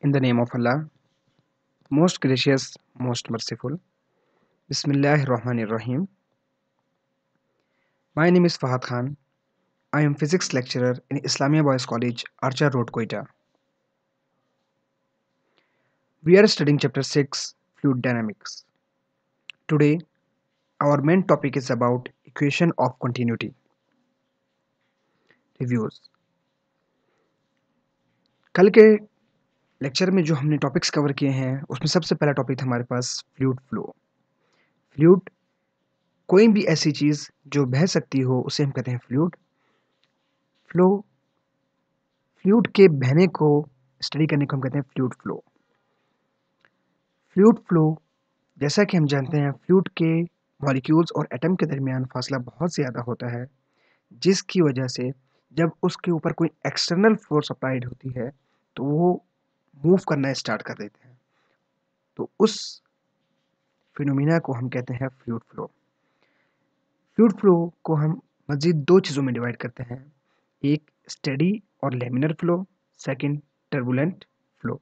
In the name of Allah, most gracious, most merciful. Bismillah Rahmanir Rahim. My name is Fahad Khan. I am physics lecturer in Islamia Boys College, Archer Road, Quetta. We are studying chapter 6, fluid dynamics. Today, our main topic is about equation of continuity. Reviews. कल के lecture में जो हमने topics cover किए हैं उसमें सबसे पहला टॉपिक था हमारे पास फ्लूड फ्लो फ्लूड कोई भी ऐसी चीज़ जो बह सकती हो उसे हम कहते हैं फ्लूड फ्लो फ्लूड के बहने को स्टडी करने को हम कहते हैं फ्लूड फ्लो फ्लूड फ्लो जैसा कि हम जानते हैं फ्लूड के मॉलिक्यूल्स और एटम के दरमियान फासला बहुत ज़्यादा होता है जिसकी वजह से जब उसके ऊपर कोई एक्सटर्नल फोर्स अप्लाइड होती है तो वो मूव करना स्टार्ट कर देते हैं तो उस फिनोमिना को हम कहते हैं फ्लूड फ्लो फ्लूड फ्लो को हम मज़ीद दो चीज़ों में डिवाइड करते हैं एक स्टडी और laminar flow second turbulent flow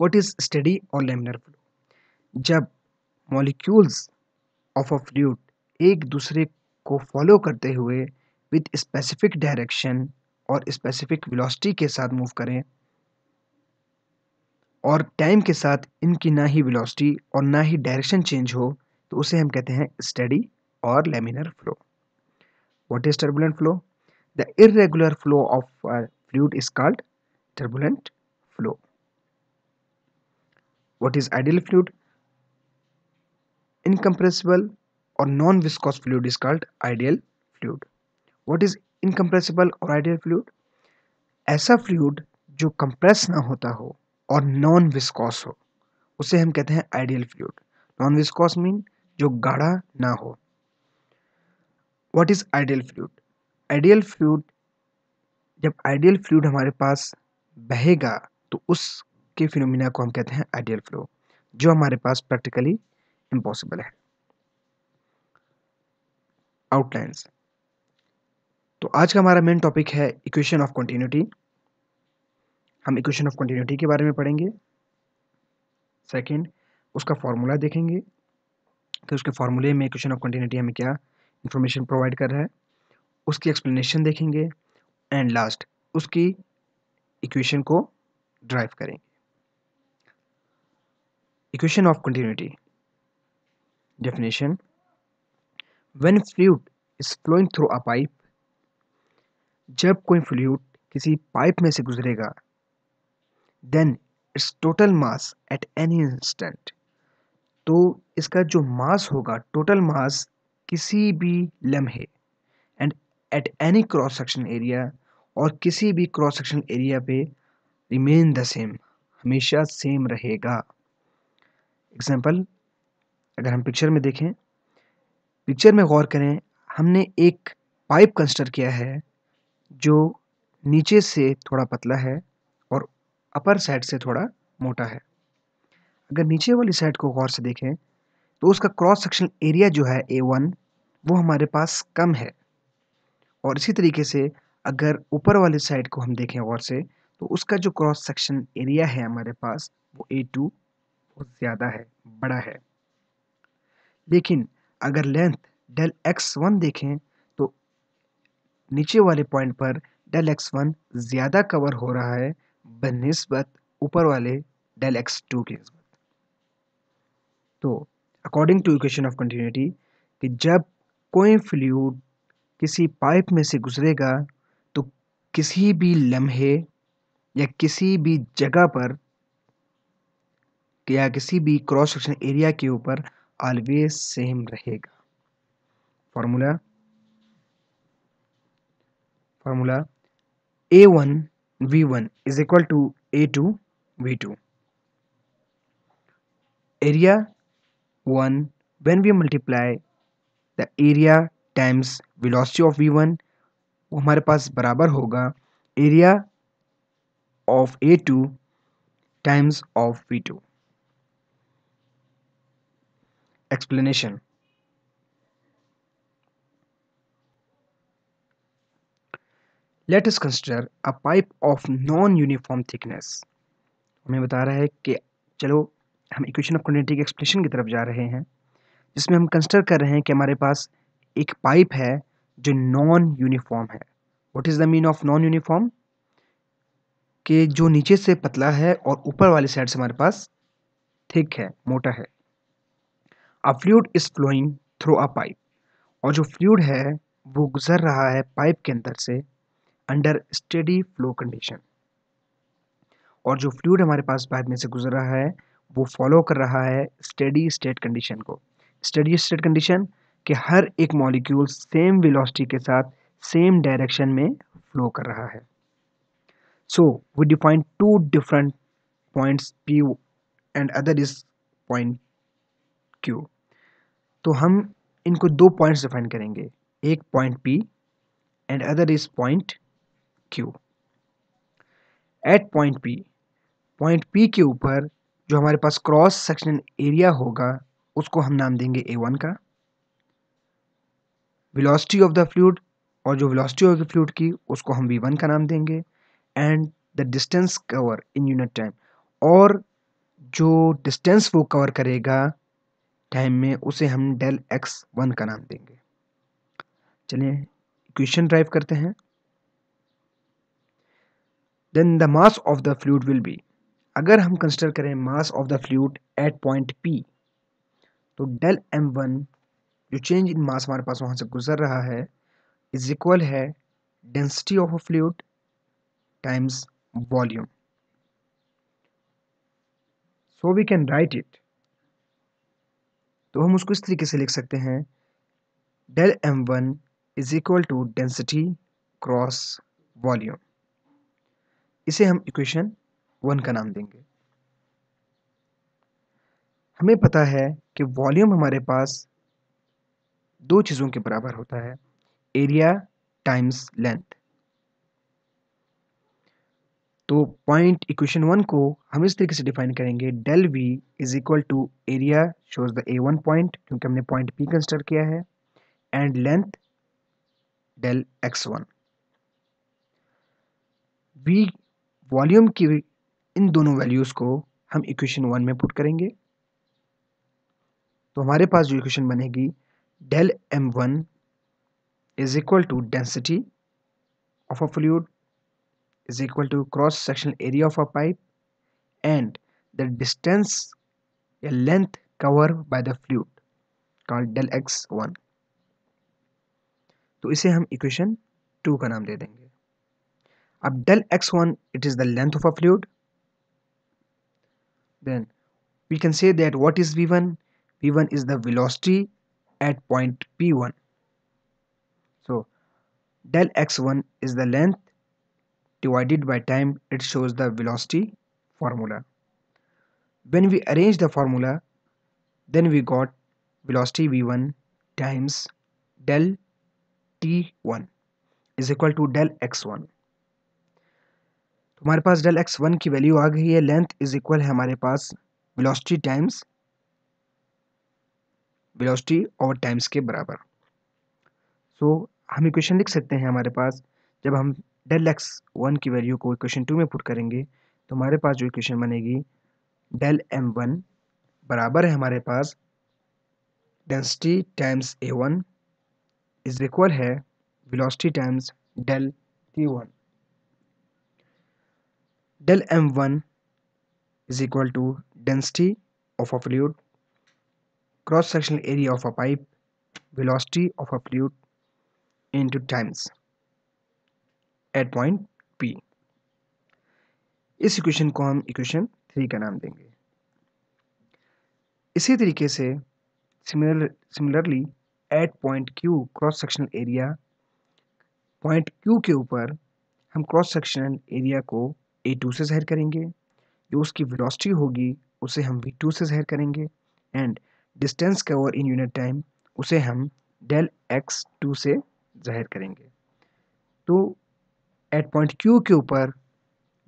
what is steady और लेमिनर फ्लो जब मॉलिक्यूल्स ऑफ अ फ्लूड एक दूसरे को फॉलो करते हुए विद स्पेसिफिक डायरेक्शन और स्पेसिफिक वेलोसिटी के साथ मूव करें और टाइम के साथ इनकी ना ही वेलोसिटी और ना ही डायरेक्शन चेंज हो तो उसे हम कहते हैं स्टडी और laminar flow what is turbulent flow the irregular flow of fluid is called turbulent flow what is ideal fluid incompressible और non viscous fluid is called ideal fluid what is incompressible और ideal fluid ऐसा fluid जो compress ना होता हो और non viscous हो उसे हम कहते हैं ideal fluid non viscous mean जो गाढ़ा ना हो what is ideal fluid ideal fluid जब आइडियल फ्लूड हमारे पास बहेगा तो उसके फिनोमिना को हम कहते हैं आइडियल फ्लो जो हमारे पास प्रैक्टिकली इम्पॉसिबल है आउटलाइंस तो आज का हमारा मेन टॉपिक है इक्वेशन ऑफ कंटिन्यूटी हम इक्वेशन ऑफ कंटिन्यूटी के बारे में पढ़ेंगे सेकंड उसका फार्मूला देखेंगे कि उसके फार्मूले में इक्वेशन ऑफ कंटिन्यूटी हमें क्या इन्फॉर्मेशन प्रोवाइड कर रहा है उसकी एक्सप्लेनेशन देखेंगे एंड लास्ट उसकी इक्वेशन को ड्राइव करेंगे equation of continuity definition when fluid is flowing through a pipe जब कोई फ्लूड किसी पाइप में से गुजरेगा then it's total mass at any instant तो इसका जो मास होगा टोटल मास किसी भी लम्हे and at any cross section area और किसी भी क्रॉस सेक्शन एरिया पे रिमेन द सेम हमेशा सेम रहेगा एग्जाम्पल अगर हम पिक्चर में देखें पिक्चर में गौर करें हमने एक पाइप कंस्टर किया है जो नीचे से थोड़ा पतला है अपर साइड से थोड़ा मोटा है अगर नीचे वाली साइड को गौर से देखें तो उसका क्रॉस सेक्शन एरिया जो है ए वन वो हमारे पास कम है और इसी तरीके से अगर ऊपर वाली साइड को हम देखें गौर से तो उसका जो क्रॉस सेक्शन एरिया है हमारे पास वो ए टू बहुत ज़्यादा है बड़ा है लेकिन अगर लेंथ डेल एक्स वन देखें तो नीचे वाले पॉइंट पर डेल एक्स वन ज़्यादा कवर हो रहा है बनस्बत ऊपर वाले डेल एक्स टू की नस्बत तो according to equation of continuity कि जब कोई फ्लूड किसी पाइप में से गुजरेगा तो किसी भी लम्हे या किसी भी जगह पर या किसी भी क्रॉस सेक्शन एरिया के ऊपर ऑलवेज सेम रहेगा formula formula A one V1 is equal to A2 V2. Area 1 when we multiply the area times velocity of V1 वो हमारे पास बराबर होगा area of A2 times of V2. Explanation let us consider a pipe of non uniform thickness हमें बता रहा है कि चलो हम इक्वेशन ऑफ क्वांटिटी के एक्सप्रेशन की तरफ जा रहे हैं जिसमें हम कंसिडर कर रहे हैं कि हमारे पास एक पाइप है जो नॉन यूनिफॉर्म है what is the mean of non uniform कि जो नीचे से पतला है और ऊपर वाली साइड से हमारे पास थिक है मोटा है a fluid is flowing through a pipe और जो फ्लूड है वो गुजर रहा है पाइप के अंदर से अंडर स्टडी फ्लो कंडीशन और जो फ्लूड हमारे पास पाइप में से गुजर रहा है वो फॉलो कर रहा है स्टडी स्टेट कंडीशन को स्टडी स्टेट कंडीशन कि हर एक मॉलिक्यूल सेम वेलोसिटी के साथ सेम डायरेक्शन में फ्लो कर रहा है so we define two different points P and other is point Q तो हम इनको दो पॉइंट्स डिफाइन करेंगे एक point P and other is point Q. At point P point P के ऊपर जो हमारे पास क्रॉस सेक्शन एरिया होगा उसको हम नाम देंगे ए वन का वेलोसिटी ऑफ द फ्लूड और जो वेलोसिटी होगी फ्लूड की उसको हम वी वन का नाम देंगे and the distance cover in unit time और जो डिस्टेंस वो कवर करेगा टाइम में उसे हम डेल एक्स वन का नाम देंगे चलिए इक्वेशन ड्राइव करते हैं then the mass of the fluid will be अगर हम कंसिडर करें mass of the fluid at point P तो डेल एम वन जो चेंज इन मास हमारे पास वहाँ से गुजर रहा है इज इक्वल है density of a fluid times volume so we can write it तो हम उसको इस तरीके से लिख सकते हैं del M one is equal to density cross volume इसे हम इक्वेशन वन का नाम देंगे हमें पता है कि वॉल्यूम हमारे पास दो चीज़ों के बराबर होता है एरिया टाइम्स लेंथ तो पॉइंट इक्वेशन वन को हम इस तरीके से डिफाइन करेंगे del V is equal to area shows the A one point क्योंकि हमने पॉइंट पी कंसिडर किया है and length del X one V volume की इन दोनों वैल्यूज़ को हम इक्वेशन वन में पुट करेंगे तो हमारे पास जो इक्वेशन बनेगी del M one is equal to density of a fluid is equal to cross sectional area of a pipe and the distance या length cover by the fluid fluid del X one तो इसे हम equation two का नाम दे देंगे Of del x1 it is the length of a fluid. Then we can say that what is v1? v1 is the velocity at point p1. So del x1 is the length divided by time it shows the velocity formula. When we arrange the formula then we got velocity v1 times del t1 is equal to del x1 तो हमारे पास del X one की value आ गई है length is equal है हमारे पास वेलोसिटी टाइम्स वेलोसिटी और टाइम्स के बराबर सो so, हम इक्वेशन लिख सकते हैं हमारे पास जब हम डेल एक्स वन की वैल्यू को इक्वेशन टू में पुट करेंगे तो हमारे पास जो इक्वेशन बनेगी डेल एम वन बराबर है हमारे पास density times A one is equal है velocity times del T one del m1 is equal to density of a fluid cross sectional area of a pipe velocity of a fluid into times at point P इस equation को हम equation three का नाम देंगे इसी तरीके से similar similarly at point Q cross sectional area point Q के ऊपर हम क्रॉस सेक्शनल एरिया को ए टू से ज़ाहिर करेंगे जो उसकी वेलोसिटी होगी उसे हम वी टू से ज़ाहिर करेंगे and distance cover in unit time उसे हम डेल एक्स टू से ज़ाहिर करेंगे तो एट पॉइंट क्यू के ऊपर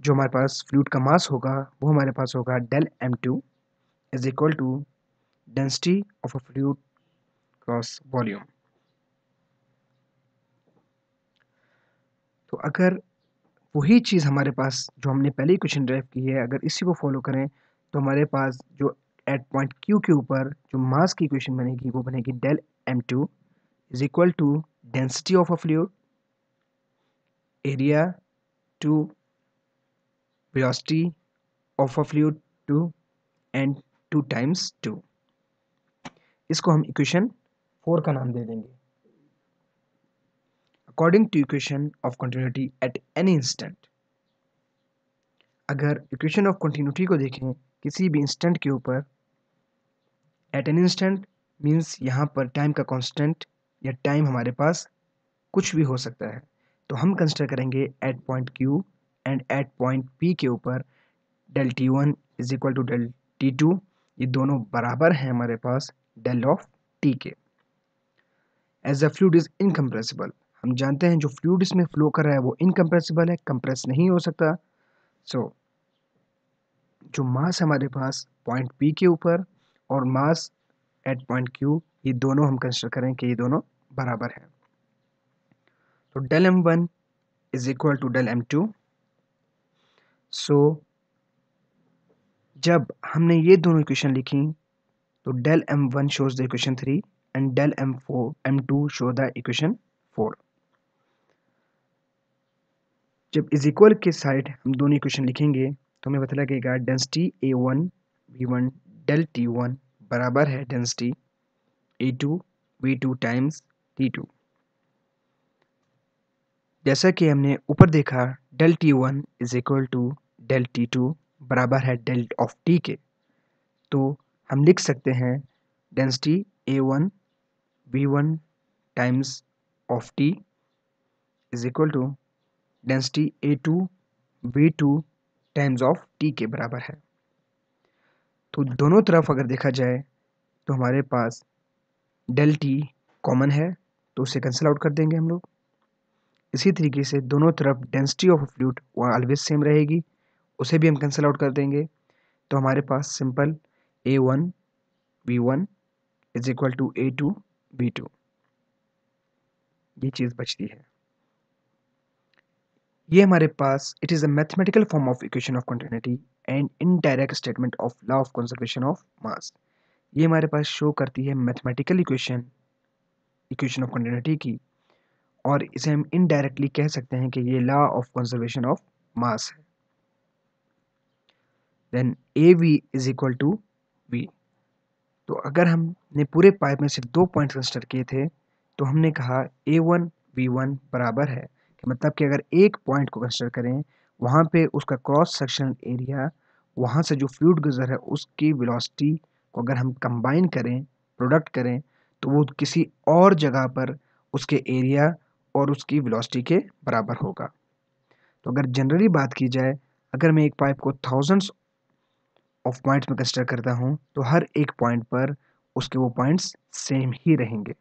जो हमारे पास फ्लूड का मास होगा वो हमारे पास होगा del M two is equal to density of a fluid cross volume तो अगर वही चीज़ हमारे पास जो हमने पहले इक्वेशन ड्राइव की है अगर इसी को फॉलो करें तो हमारे पास जो एट पॉइंट क्यू के ऊपर जो मास की इक्वेशन बनेगी वो बनेगी del M two is equal to density of a fluid area two velocity of a fluid two and two times two इसको हम इक्वेशन फोर का नाम दे देंगे according to equation of continuity at any instant अगर equation of continuity को देखें किसी भी इंस्टेंट के ऊपर एट एन इंस्टेंट मीन्स यहाँ पर टाइम का कांस्टेंट या टाइम हमारे पास कुछ भी हो सकता है तो हम कंसिडर करेंगे at point Q and at point P के ऊपर del T one is equal to del T two ये दोनों बराबर हैं हमारे पास डेल ऑफ टी के as the fluid is incompressible हम जानते हैं जो फ्लूड इसमें फ्लो कर रहा है वो इनकम्प्रेसिबल है कंप्रेस नहीं हो सकता सो so, जो मास हमारे पास पॉइंट पी के ऊपर और मास एट पॉइंट क्यू ये दोनों हम कंसिडर करें कि ये दोनों बराबर हैं तो del M one is equal to del M two so जब हमने ये दोनों इक्वेशन लिखी तो del M one shows the equation three and del M four M two show the equation four जब इज इक्वल के साइड हम दोनों इक्वेशन लिखेंगे तो हमें पता लगेगा density A one V one del T one बराबर है density A two V two times T two जैसा कि हमने ऊपर देखा del T one is equal to del T two बराबर है डेल ऑफ टी के तो हम लिख सकते हैं density A one V one times of T is equal to density A two B two times of T के बराबर है तो दोनों तरफ अगर देखा जाए तो हमारे पास डेल टी कॉमन है तो उसे कैंसिल आउट कर देंगे हम लोग इसी तरीके से दोनों तरफ डेंसिटी ऑफ फ्लूड वहाँ ऑलवेज सेम रहेगी उसे भी हम कैंसिल आउट कर देंगे तो हमारे पास simple A one B one is equal to A two B two ये चीज़ बचती है ये हमारे पास it is a mathematical form of equation of continuity and indirect statement of law of conservation of mass ये हमारे पास शो करती है mathematical equation equation of continuity की और इसे हम इनडायरेक्टली कह सकते हैं कि ये law of conservation of mass है then A V is equal to V तो अगर हमने पूरे पाइप में सिर्फ दो पॉइंट कंसिडर किए थे तो हमने कहा ए वन वी वन बराबर है मतलब कि अगर एक पॉइंट को कंसिडर करें वहाँ पे उसका क्रॉस सेक्शन एरिया वहाँ से जो फ्लूड गुजर है उसकी वेलोसिटी को अगर हम कंबाइन करें प्रोडक्ट करें तो वो किसी और जगह पर उसके एरिया और उसकी वेलोसिटी के बराबर होगा तो अगर जनरली बात की जाए अगर मैं एक पाइप को थाउजेंड्स ऑफ पॉइंट्स में कंसिडर करता हूँ तो हर एक पॉइंट पर उसके वो पॉइंट्स सेम ही रहेंगे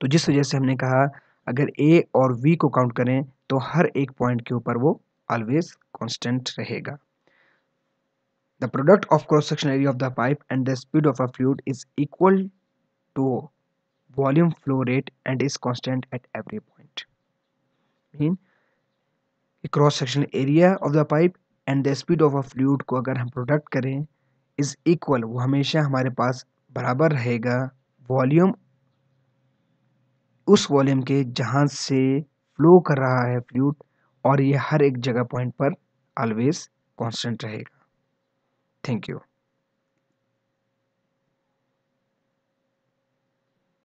तो जिस वजह से हमने कहा अगर ए और वी को काउंट करें तो हर एक पॉइंट के ऊपर वो ऑलवेज कॉन्स्टेंट रहेगा the product of cross section area of the pipe and the speed of a fluid is equal to volume flow rate and is constant at every point mean cross section area of the pipe and the speed of a fluid को अगर हम product करें is equal वो हमेशा हमारे पास बराबर रहेगा volume उस वॉल्यूम के जहाँ से फ्लो कर रहा है फ्लूड और ये हर एक जगह पॉइंट पर ऑलवेज कांस्टेंट रहेगा थैंक यू